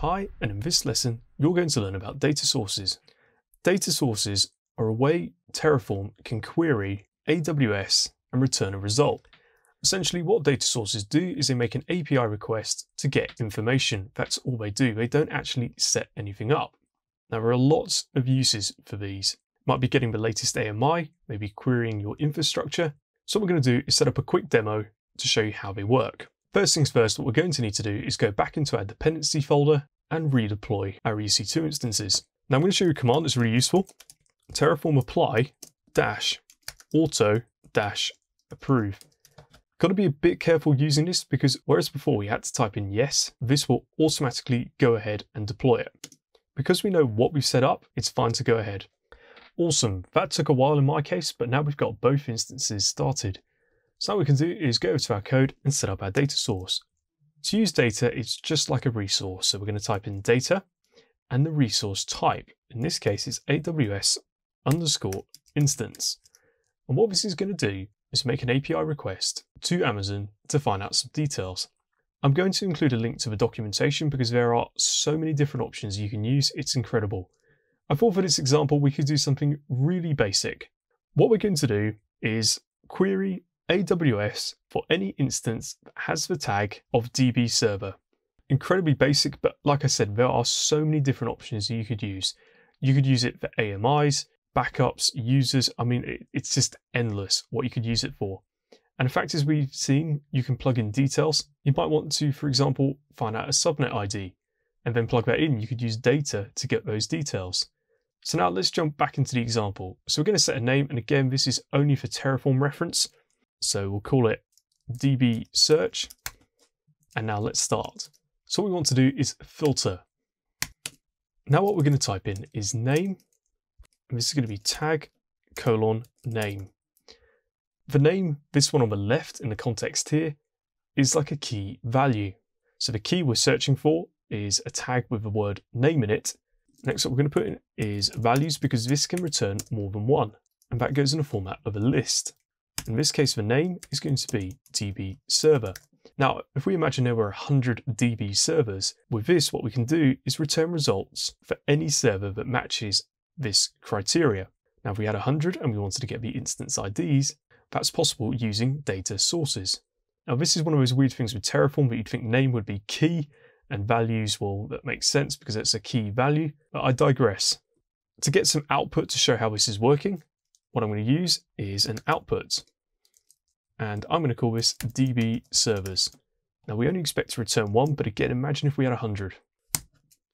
Hi, and in this lesson, you're going to learn about data sources. Data sources are a way Terraform can query AWS and return a result. Essentially, what data sources do is they make an API request to get information. That's all they do. They don't actually set anything up. Now, there are lots of uses for these. Might be getting the latest AMI, maybe querying your infrastructure. So what we're going to do is set up a quick demo to show you how they work. First things first, what we're going to need to do is go back into our dependency folder and redeploy our EC2 instances. Now I'm going to show you a command that's really useful. Terraform apply dash auto dash approve. Got to be a bit careful using this because whereas before we had to type in yes, this will automatically go ahead and deploy it. Because we know what we've set up, it's fine to go ahead. Awesome, that took a while in my case, but now we've got both instances started. So what we can do is go to our code and set up our data source. To use data, it's just like a resource. So we're going to type in data and the resource type. In this case, it's AWS underscore instance. And what this is going to do is make an API request to Amazon to find out some details. I'm going to include a link to the documentation because there are so many different options you can use. It's incredible. I thought for this example, we could do something really basic. What we're going to do is query AWS for any instance that has the tag of DB server. Incredibly basic, but like I said, there are so many different options that you could use. You could use it for AMIs, backups, users. I mean, it's just endless what you could use it for. And the fact is we've seen, you can plug in details. You might want to, for example, find out a subnet ID and then plug that in. You could use data to get those details. So now let's jump back into the example. So we're going to set a name. And again, this is only for Terraform reference. So we'll call it DB search. And now let's start. So what we want to do is filter. Now what we're going to type in is name. And this is going to be tag colon name. The name, this one on the left in the context here, is like a key value. So the key we're searching for is a tag with the word name in it. Next, what we're going to put in is values because this can return more than one. And that goes in the format of a list. In this case, the name is going to be DB server. Now, if we imagine there were 100 DB servers, with this, what we can do is return results for any server that matches this criteria. Now, if we had 100 and we wanted to get the instance IDs, that's possible using data sources. Now, this is one of those weird things with Terraform that you'd think name would be key and values, well, that makes sense because it's a key value, but I digress. To get some output to show how this is working, what I'm going to use is an output. And I'm going to call this DB servers. Now we only expect to return one, but again, imagine if we had 100.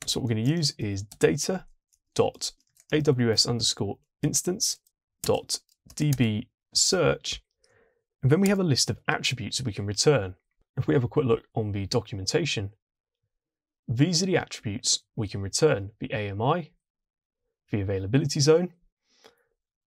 So what we're going to use is data dot aws underscore instance dot db search. And then we have a list of attributes that we can return. If we have a quick look on the documentation, these are the attributes we can return, the AMI, the availability zone,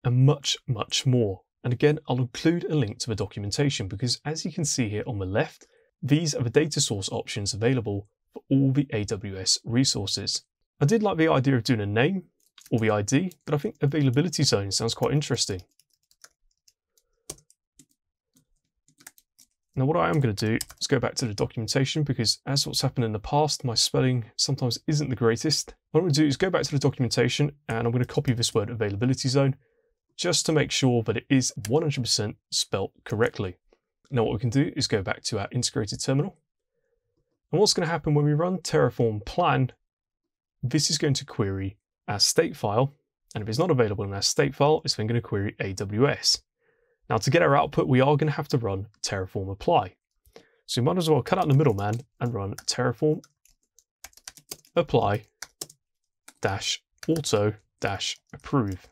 and much, much more. And again, I'll include a link to the documentation because as you can see here on the left, these are the data source options available for all the AWS resources. I did like the idea of doing a name or the ID, but I think availability zone sounds quite interesting. Now what I am going to do is go back to the documentation because as what's happened in the past, my spelling sometimes isn't the greatest. What I'm going to do is go back to the documentation and I'm going to copy this word availability zone just to make sure that it is 100% spelt correctly. Now what we can do is go back to our integrated terminal. And what's going to happen when we run terraform plan, this is going to query our state file. And if it's not available in our state file, it's then going to query AWS. Now to get our output, we are going to have to run terraform apply. So we might as well cut out the middleman and run terraform apply dash auto dash approve.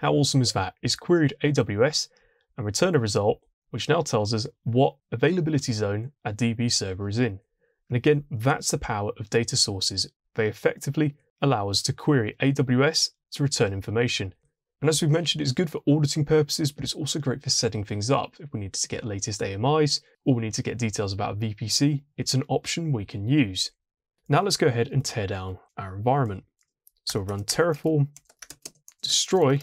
How awesome is that? It's queried AWS and returned a result, which now tells us what availability zone a DB server is in. And again, that's the power of data sources. They effectively allow us to query AWS to return information. And as we've mentioned, it's good for auditing purposes, but it's also great for setting things up. If we need to get latest AMIs or we need to get details about VPC, it's an option we can use. Now let's go ahead and tear down our environment. So run terraform destroy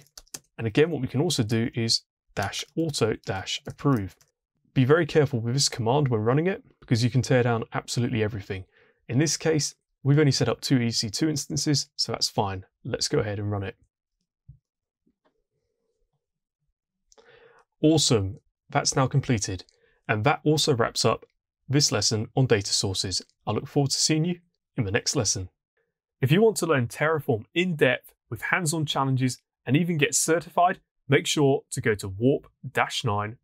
and again, what we can also do is dash auto dash approve. Be very careful with this command when running it because you can tear down absolutely everything. In this case, we've only set up two EC2 instances, so that's fine. Let's go ahead and run it. Awesome, that's now completed. And that also wraps up this lesson on data sources. I look forward to seeing you in the next lesson. If you want to learn Terraform in depth with hands-on challenges and even get certified, make sure to go to warp-9.com.